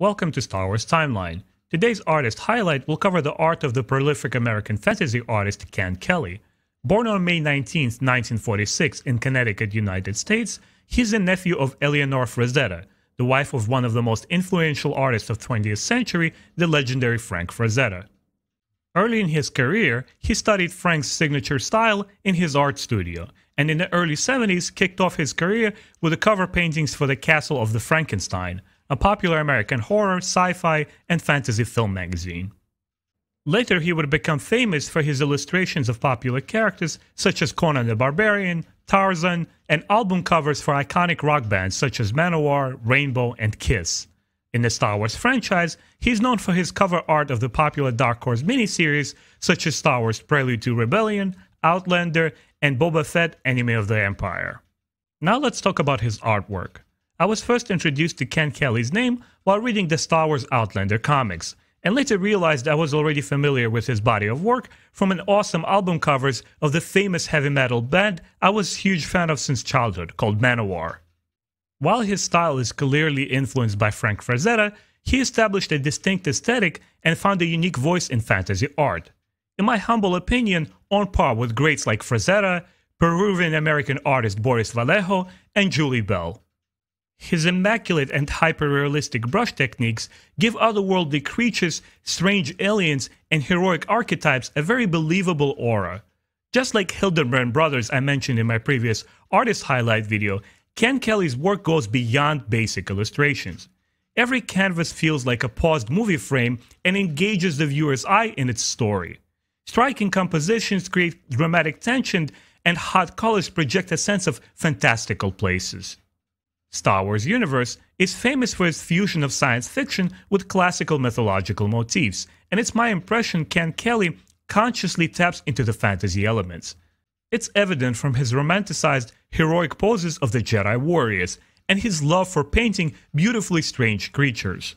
Welcome to Star Wars Timeline. Today's artist highlight will cover the art of the prolific American fantasy artist Ken Kelly. Born on May 19, 1946, in Connecticut, United States, he's the nephew of Eleanor Frazetta, the wife of one of the most influential artists of 20th century, the legendary Frank Frazetta. Early in his career, he studied Frank's signature style in his art studio, and in the early 70s kicked off his career with the cover paintings for The Castle of the Frankenstein, a popular American horror, sci fi, and fantasy film magazine. Later, he would become famous for his illustrations of popular characters such as Conan the Barbarian, Tarzan, and album covers for iconic rock bands such as Manowar, Rainbow, and Kiss. In the Star Wars franchise, he's known for his cover art of the popular Dark Horse miniseries such as Star Wars Prelude to Rebellion, Outlander, and Boba Fett Enemy of the Empire. Now let's talk about his artwork. I was first introduced to Ken Kelly's name while reading the Star Wars Outlander comics, and later realized I was already familiar with his body of work from an awesome album covers of the famous heavy metal band I was a huge fan of since childhood called Manowar. While his style is clearly influenced by Frank Frazetta, he established a distinct aesthetic and found a unique voice in fantasy art. In my humble opinion, on par with greats like Frazetta, Peruvian American artist Boris Vallejo, and Julie Bell. His immaculate and hyper-realistic brush techniques give otherworldly creatures, strange aliens, and heroic archetypes a very believable aura. Just like Hildebrand Brothers I mentioned in my previous artist highlight video, Ken Kelly's work goes beyond basic illustrations. Every canvas feels like a paused movie frame and engages the viewer's eye in its story. Striking compositions create dramatic tension and hot colors project a sense of fantastical places. Star Wars universe is famous for its fusion of science fiction with classical mythological motifs, and it's my impression Ken Kelly consciously taps into the fantasy elements. It's evident from his romanticized, heroic poses of the Jedi warriors and his love for painting beautifully strange creatures.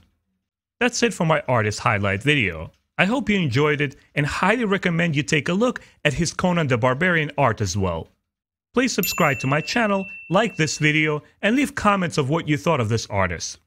That's it for my artist highlight video. I hope you enjoyed it and highly recommend you take a look at his Conan the Barbarian art as well. Please subscribe to my channel, like this video, and leave comments of what you thought of this artist.